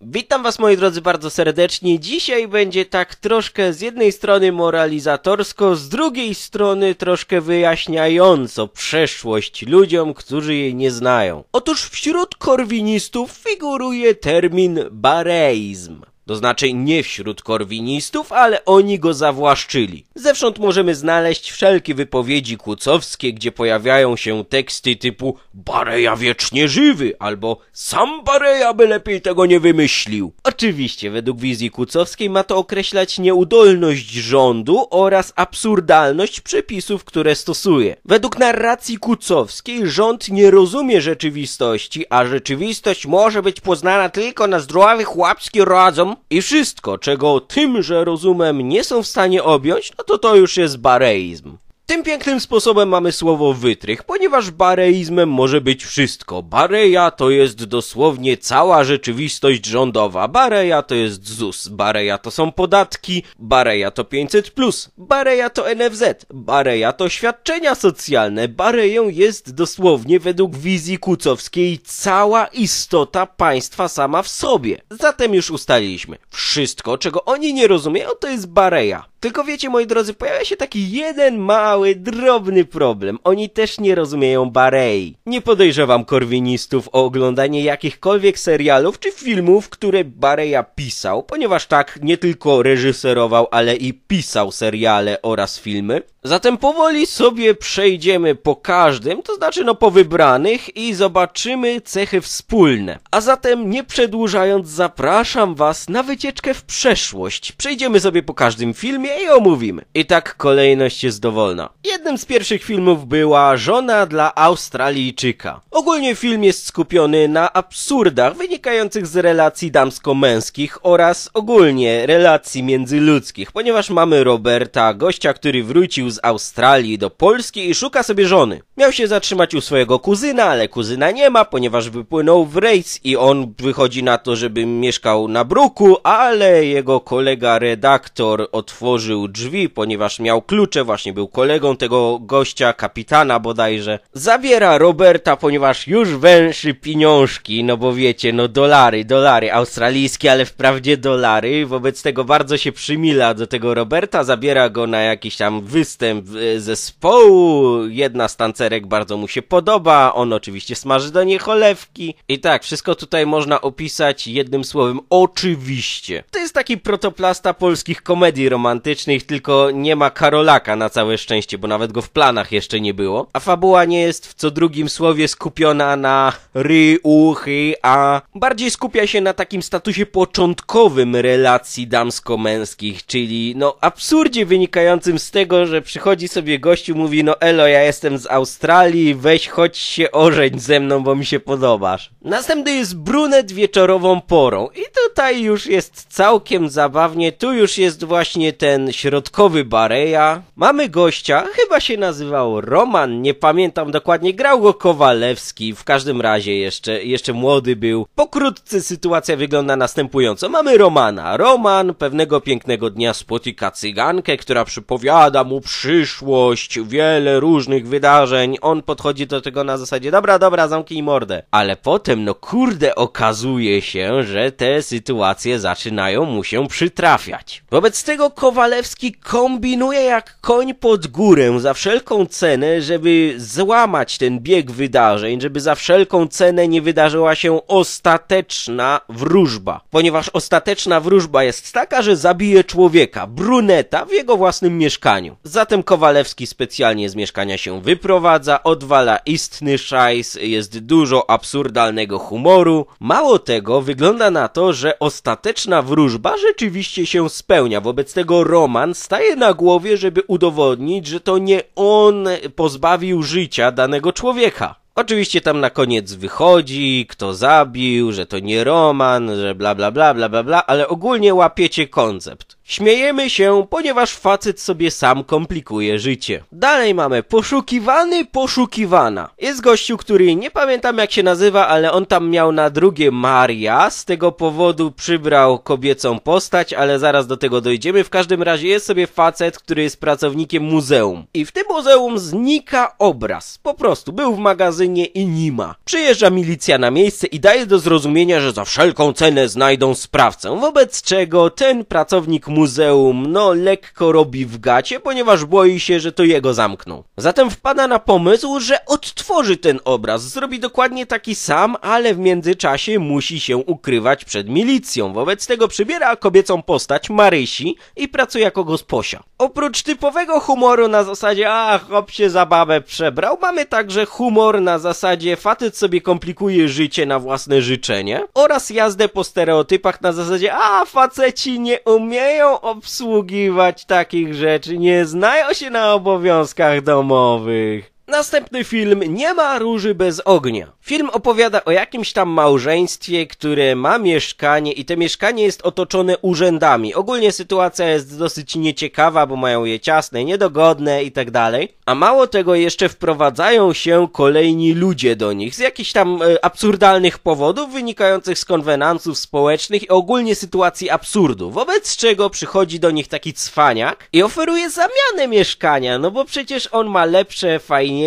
Witam Was moi drodzy bardzo serdecznie. Dzisiaj będzie tak troszkę z jednej strony moralizatorsko, z drugiej strony troszkę wyjaśniająco przeszłość ludziom, którzy jej nie znają. Otóż wśród korwinistów figuruje termin bareizm. To znaczy nie wśród korwinistów, ale oni go zawłaszczyli. Zewsząd możemy znaleźć wszelkie wypowiedzi kucowskie, gdzie pojawiają się teksty typu Bareja wiecznie żywy albo Sam Bareja by lepiej tego nie wymyślił. Oczywiście według wizji kucowskiej ma to określać nieudolność rządu oraz absurdalność przepisów, które stosuje. Według narracji kucowskiej rząd nie rozumie rzeczywistości, a rzeczywistość może być poznana tylko na zdrowych łapski rozum i wszystko, czego tymże rozumem nie są w stanie objąć, no to to już jest bareizm. Tym pięknym sposobem mamy słowo wytrych, ponieważ bareizmem może być wszystko. Bareja to jest dosłownie cała rzeczywistość rządowa. Bareja to jest ZUS, bareja to są podatki, bareja to 500+, plus. bareja to NFZ, bareja to świadczenia socjalne. Bareją jest dosłownie według wizji kucowskiej cała istota państwa sama w sobie. Zatem już ustaliliśmy, wszystko czego oni nie rozumieją to jest bareja. Tylko wiecie, moi drodzy, pojawia się taki jeden mały, drobny problem. Oni też nie rozumieją Barei. Nie podejrzewam korwinistów o oglądanie jakichkolwiek serialów czy filmów, które Bareja pisał, ponieważ tak nie tylko reżyserował, ale i pisał seriale oraz filmy. Zatem powoli sobie przejdziemy po każdym, to znaczy no po wybranych i zobaczymy cechy wspólne. A zatem nie przedłużając zapraszam was na wycieczkę w przeszłość. Przejdziemy sobie po każdym filmie i omówimy. I tak kolejność jest dowolna. Jednym z pierwszych filmów była Żona dla Australijczyka. Ogólnie film jest skupiony na absurdach wynikających z relacji damsko-męskich oraz ogólnie relacji międzyludzkich, ponieważ mamy Roberta, gościa, który wrócił z Australii do Polski i szuka sobie żony. Miał się zatrzymać u swojego kuzyna, ale kuzyna nie ma, ponieważ wypłynął w rejs i on wychodzi na to, żeby mieszkał na bruku, ale jego kolega redaktor otworzył drzwi, ponieważ miał klucze, właśnie był kolegą tego gościa, kapitana bodajże. Zabiera Roberta, ponieważ już węszy pieniążki, no bo wiecie, no dolary, dolary australijskie, ale wprawdzie dolary, wobec tego bardzo się przymila do tego Roberta, zabiera go na jakiś tam występ występ e, zespołu, jedna z tancerek bardzo mu się podoba, on oczywiście smaży do niej cholewki. I tak, wszystko tutaj można opisać jednym słowem, oczywiście. To jest taki protoplasta polskich komedii romantycznych, tylko nie ma Karolaka na całe szczęście, bo nawet go w planach jeszcze nie było. A fabuła nie jest w co drugim słowie skupiona na ry, uchy, a bardziej skupia się na takim statusie początkowym relacji damsko-męskich, czyli no absurdzie wynikającym z tego, że przychodzi sobie gościu, mówi, no elo, ja jestem z Australii, weź chodź się ożeń ze mną, bo mi się podobasz. Następny jest brunet wieczorową porą i tutaj już jest całkiem zabawnie, tu już jest właśnie ten środkowy Bareja. Mamy gościa, chyba się nazywał Roman, nie pamiętam dokładnie, grał go Kowalewski, w każdym razie jeszcze, jeszcze młody był. Pokrótce sytuacja wygląda następująco. Mamy Romana. Roman pewnego pięknego dnia spotyka cygankę, która przypowiada mu przy przyszłość, wiele różnych wydarzeń. On podchodzi do tego na zasadzie, dobra, dobra, zamknij mordę. Ale potem, no kurde, okazuje się, że te sytuacje zaczynają mu się przytrafiać. Wobec tego Kowalewski kombinuje jak koń pod górę za wszelką cenę, żeby złamać ten bieg wydarzeń, żeby za wszelką cenę nie wydarzyła się ostateczna wróżba. Ponieważ ostateczna wróżba jest taka, że zabije człowieka, bruneta, w jego własnym mieszkaniu. Za Zatem Kowalewski specjalnie z mieszkania się wyprowadza, odwala istny szajs, jest dużo absurdalnego humoru. Mało tego, wygląda na to, że ostateczna wróżba rzeczywiście się spełnia. Wobec tego Roman staje na głowie, żeby udowodnić, że to nie on pozbawił życia danego człowieka. Oczywiście tam na koniec wychodzi, kto zabił, że to nie Roman, że bla bla bla bla bla, bla ale ogólnie łapiecie koncept. Śmiejemy się, ponieważ facet sobie sam komplikuje życie. Dalej mamy poszukiwany, poszukiwana. Jest gościu, który nie pamiętam jak się nazywa, ale on tam miał na drugie Maria, z tego powodu przybrał kobiecą postać, ale zaraz do tego dojdziemy. W każdym razie jest sobie facet, który jest pracownikiem muzeum. I w tym muzeum znika obraz. Po prostu był w magazynie i nie ma. Przyjeżdża milicja na miejsce i daje do zrozumienia, że za wszelką cenę znajdą sprawcę, wobec czego ten pracownik muzeum muzeum, no lekko robi w gacie, ponieważ boi się, że to jego zamkną. Zatem wpada na pomysł, że odtworzy ten obraz, zrobi dokładnie taki sam, ale w międzyczasie musi się ukrywać przed milicją. Wobec tego przybiera kobiecą postać Marysi i pracuje jako gosposia. Oprócz typowego humoru na zasadzie a hop się zabawę przebrał, mamy także humor na zasadzie facet sobie komplikuje życie na własne życzenie oraz jazdę po stereotypach na zasadzie a faceci nie umieją obsługiwać takich rzeczy, nie znają się na obowiązkach domowych. Następny film Nie ma róży bez ognia. Film opowiada o jakimś tam małżeństwie, które ma mieszkanie i to mieszkanie jest otoczone urzędami. Ogólnie sytuacja jest dosyć nieciekawa, bo mają je ciasne, niedogodne i tak dalej. A mało tego jeszcze wprowadzają się kolejni ludzie do nich z jakichś tam e, absurdalnych powodów wynikających z konwenansów społecznych i ogólnie sytuacji absurdu. Wobec czego przychodzi do nich taki cwaniak i oferuje zamianę mieszkania, no bo przecież on ma lepsze, fajniejsze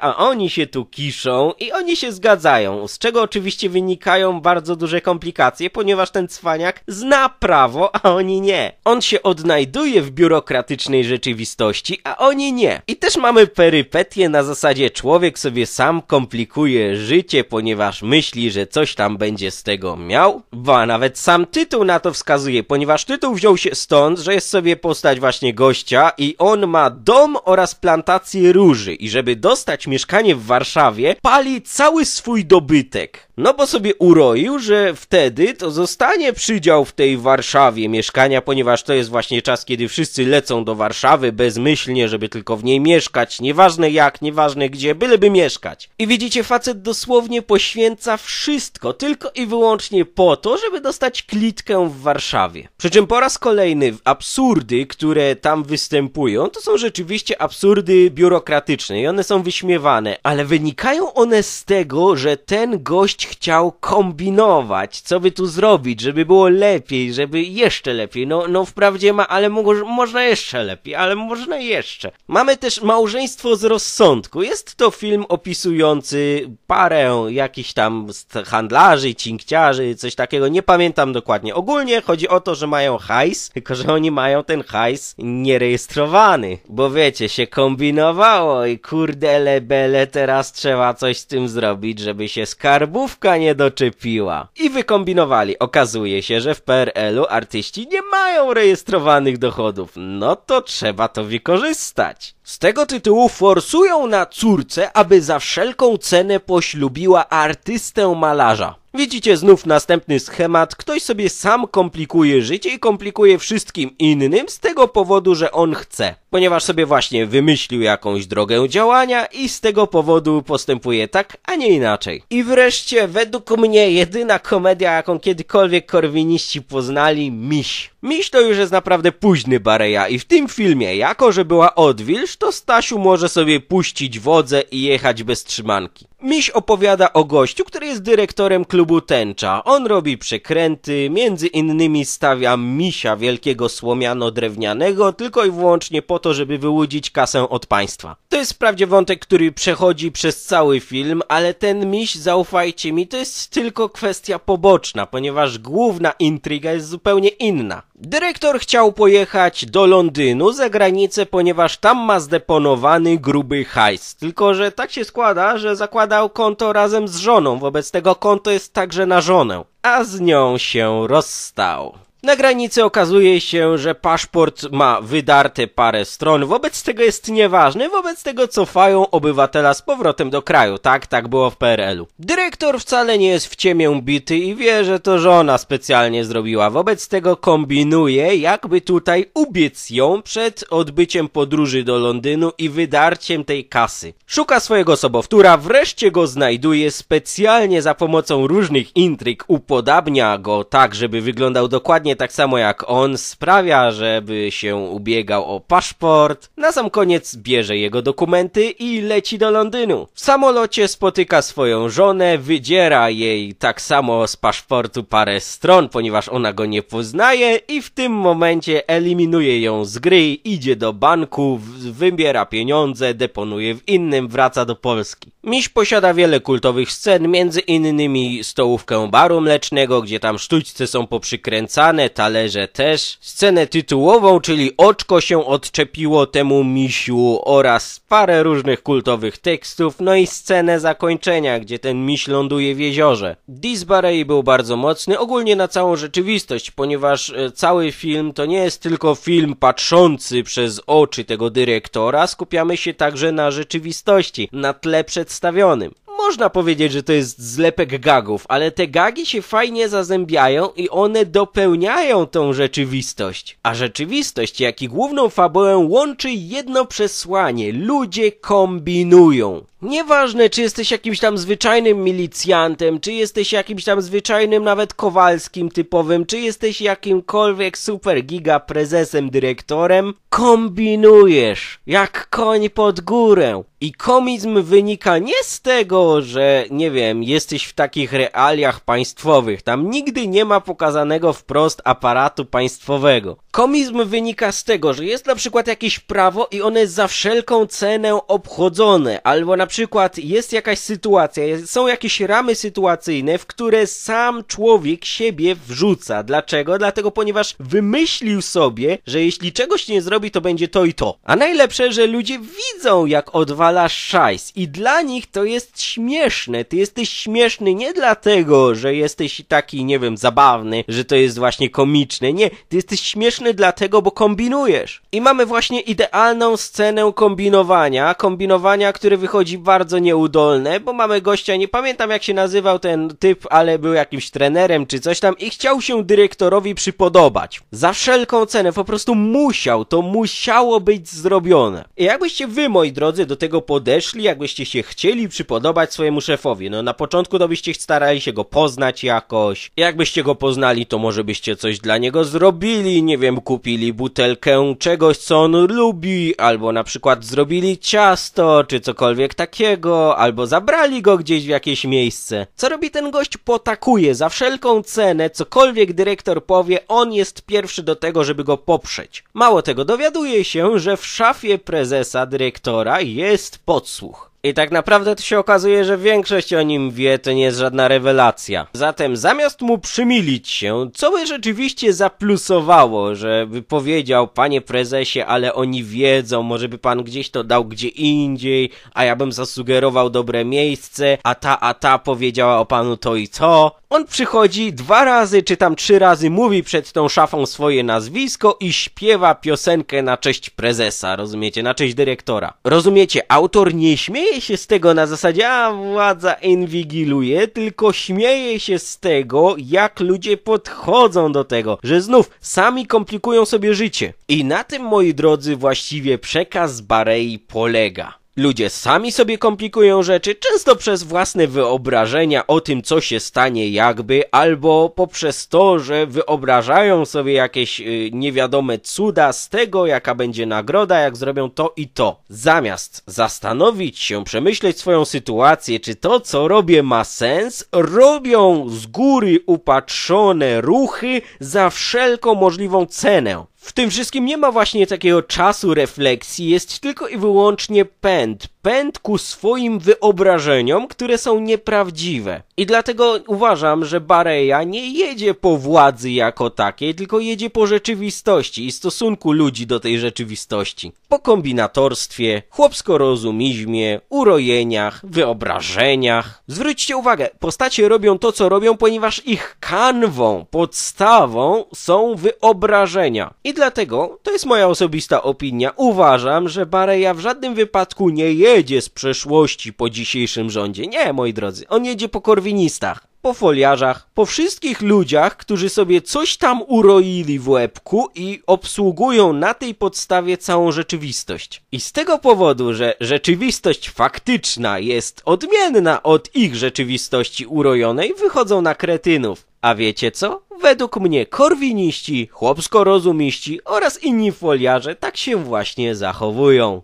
a oni się tu kiszą i oni się zgadzają, z czego oczywiście wynikają bardzo duże komplikacje, ponieważ ten cwaniak zna prawo, a oni nie. On się odnajduje w biurokratycznej rzeczywistości, a oni nie. I też mamy perypetie na zasadzie człowiek sobie sam komplikuje życie, ponieważ myśli, że coś tam będzie z tego miał, bo nawet sam tytuł na to wskazuje, ponieważ tytuł wziął się stąd, że jest sobie postać właśnie gościa i on ma dom oraz plantację róży i żeby dostać mieszkanie w Warszawie, pali cały swój dobytek. No bo sobie uroił, że wtedy to zostanie przydział w tej Warszawie mieszkania, ponieważ to jest właśnie czas, kiedy wszyscy lecą do Warszawy bezmyślnie, żeby tylko w niej mieszkać, nieważne jak, nieważne gdzie, byleby mieszkać. I widzicie, facet dosłownie poświęca wszystko, tylko i wyłącznie po to, żeby dostać klitkę w Warszawie. Przy czym po raz kolejny absurdy, które tam występują, to są rzeczywiście absurdy biurokratyczne i one są wyśmiewane, ale wynikają one z tego, że ten gość chciał kombinować, co by tu zrobić, żeby było lepiej, żeby jeszcze lepiej. No, no wprawdzie ma, ale mo można jeszcze lepiej, ale można jeszcze. Mamy też Małżeństwo z rozsądku. Jest to film opisujący parę jakichś tam handlarzy, cinkciarzy, coś takiego, nie pamiętam dokładnie. Ogólnie chodzi o to, że mają hajs, tylko że oni mają ten hajs nierejestrowany, bo wiecie, się kombinowało i kurde pierdele bele, teraz trzeba coś z tym zrobić, żeby się skarbówka nie doczepiła. I wykombinowali. Okazuje się, że w PRL-u artyści nie mają rejestrowanych dochodów. No to trzeba to wykorzystać. Z tego tytułu forsują na córce, aby za wszelką cenę poślubiła artystę malarza. Widzicie znów następny schemat, ktoś sobie sam komplikuje życie i komplikuje wszystkim innym z tego powodu, że on chce. Ponieważ sobie właśnie wymyślił jakąś drogę działania i z tego powodu postępuje tak, a nie inaczej. I wreszcie, według mnie, jedyna komedia, jaką kiedykolwiek korwiniści poznali, Miś. Miś to już jest naprawdę późny Bareja i w tym filmie, jako że była odwilż, to Stasiu może sobie puścić wodze i jechać bez trzymanki. Miś opowiada o gościu, który jest dyrektorem klubu Tęcza. On robi przekręty, między innymi stawia misia wielkiego słomiano-drewnianego tylko i wyłącznie po to, żeby wyłudzić kasę od państwa. To jest wprawdzie wątek, który przechodzi przez cały film, ale ten miś, zaufajcie mi, to jest tylko kwestia poboczna, ponieważ główna intryga jest zupełnie inna. Dyrektor chciał pojechać do Londynu za granicę, ponieważ tam ma zdeponowany gruby hajs. Tylko, że tak się składa, że zakładał konto razem z żoną, wobec tego konto jest także na żonę. A z nią się rozstał. Na granicy okazuje się, że paszport ma wydarte parę stron, wobec tego jest nieważny, wobec tego cofają obywatela z powrotem do kraju. Tak, tak było w PRL-u. Dyrektor wcale nie jest w ciemię bity i wie, że to żona specjalnie zrobiła. Wobec tego kombinuje, jakby tutaj ubiec ją przed odbyciem podróży do Londynu i wydarciem tej kasy. Szuka swojego sobowtóra, wreszcie go znajduje, specjalnie za pomocą różnych intryg upodabnia go tak, żeby wyglądał dokładnie dokładnie tak samo jak on, sprawia, żeby się ubiegał o paszport. Na sam koniec bierze jego dokumenty i leci do Londynu. W samolocie spotyka swoją żonę, wydziera jej tak samo z paszportu parę stron, ponieważ ona go nie poznaje i w tym momencie eliminuje ją z gry, idzie do banku, wybiera pieniądze, deponuje w innym, wraca do Polski. Miś posiada wiele kultowych scen, między innymi stołówkę baru mlecznego, gdzie tam sztućce są poprzykręcane, Podane talerze też. Scenę tytułową, czyli oczko się odczepiło temu misiu oraz parę różnych kultowych tekstów, no i scenę zakończenia, gdzie ten miś ląduje w jeziorze. Disbarei był bardzo mocny, ogólnie na całą rzeczywistość, ponieważ e, cały film to nie jest tylko film patrzący przez oczy tego dyrektora, skupiamy się także na rzeczywistości, na tle przedstawionym można powiedzieć, że to jest zlepek gagów, ale te gagi się fajnie zazębiają i one dopełniają tą rzeczywistość. A rzeczywistość, jak i główną fabułę łączy jedno przesłanie. Ludzie kombinują. Nieważne, czy jesteś jakimś tam zwyczajnym milicjantem, czy jesteś jakimś tam zwyczajnym nawet kowalskim typowym, czy jesteś jakimkolwiek super giga prezesem, dyrektorem, kombinujesz jak koń pod górę. I komizm wynika nie z tego, że, nie wiem, jesteś w takich realiach państwowych. Tam nigdy nie ma pokazanego wprost aparatu państwowego. Komizm wynika z tego, że jest na przykład jakieś prawo i one jest za wszelką cenę obchodzone, albo na przykład jest jakaś sytuacja, są jakieś ramy sytuacyjne, w które sam człowiek siebie wrzuca. Dlaczego? Dlatego, ponieważ wymyślił sobie, że jeśli czegoś nie zrobi, to będzie to i to. A najlepsze, że ludzie widzą, jak odwalasz szajs i dla nich to jest śmieszne. Ty jesteś śmieszny nie dlatego, że jesteś taki, nie wiem, zabawny, że to jest właśnie komiczne. Nie, ty jesteś śmieszny śmieszny dlatego, bo kombinujesz. I mamy właśnie idealną scenę kombinowania, kombinowania, które wychodzi bardzo nieudolne, bo mamy gościa, nie pamiętam jak się nazywał ten typ, ale był jakimś trenerem czy coś tam i chciał się dyrektorowi przypodobać. Za wszelką cenę, po prostu musiał, to musiało być zrobione. I jakbyście wy, moi drodzy, do tego podeszli, jakbyście się chcieli przypodobać swojemu szefowi, no na początku to byście starali się go poznać jakoś, jakbyście go poznali, to może byście coś dla niego zrobili, nie wiem, kupili butelkę czegoś, co on lubi, albo na przykład zrobili ciasto, czy cokolwiek takiego, albo zabrali go gdzieś w jakieś miejsce. Co robi ten gość? Potakuje za wszelką cenę, cokolwiek dyrektor powie, on jest pierwszy do tego, żeby go poprzeć. Mało tego, dowiaduje się, że w szafie prezesa dyrektora jest podsłuch. I tak naprawdę to się okazuje, że większość o nim wie, to nie jest żadna rewelacja. Zatem zamiast mu przymilić się, co by rzeczywiście zaplusowało, żeby powiedział, panie prezesie, ale oni wiedzą, może by pan gdzieś to dał gdzie indziej, a ja bym zasugerował dobre miejsce, a ta, a ta powiedziała o panu to i to. On przychodzi dwa razy, czy tam trzy razy, mówi przed tą szafą swoje nazwisko i śpiewa piosenkę na cześć prezesa, rozumiecie, na cześć dyrektora. Rozumiecie, autor nie śmieje śmieje się z tego na zasadzie, a władza inwigiluje, tylko śmieje się z tego, jak ludzie podchodzą do tego, że znów sami komplikują sobie życie. I na tym, moi drodzy, właściwie przekaz Barei polega. Ludzie sami sobie komplikują rzeczy, często przez własne wyobrażenia o tym, co się stanie jakby, albo poprzez to, że wyobrażają sobie jakieś y, niewiadome cuda z tego, jaka będzie nagroda, jak zrobią to i to. Zamiast zastanowić się, przemyśleć swoją sytuację, czy to, co robię ma sens, robią z góry upatrzone ruchy za wszelką możliwą cenę. W tym wszystkim nie ma właśnie takiego czasu refleksji, jest tylko i wyłącznie pęd. Pęd ku swoim wyobrażeniom, które są nieprawdziwe. I dlatego uważam, że Bareja nie jedzie po władzy jako takiej, tylko jedzie po rzeczywistości i stosunku ludzi do tej rzeczywistości. Po kombinatorstwie, chłopsko-rozumizmie, urojeniach, wyobrażeniach. Zwróćcie uwagę, postacie robią to, co robią, ponieważ ich kanwą, podstawą są wyobrażenia. I dlatego, to jest moja osobista opinia, uważam, że Bareja w żadnym wypadku nie jedzie z przeszłości po dzisiejszym rządzie. Nie, moi drodzy, on jedzie po korwinistach po foliarzach, po wszystkich ludziach, którzy sobie coś tam uroili w łebku i obsługują na tej podstawie całą rzeczywistość. I z tego powodu, że rzeczywistość faktyczna jest odmienna od ich rzeczywistości urojonej, wychodzą na kretynów. A wiecie co? Według mnie korwiniści, chłopsko-rozumiści oraz inni foliarze tak się właśnie zachowują.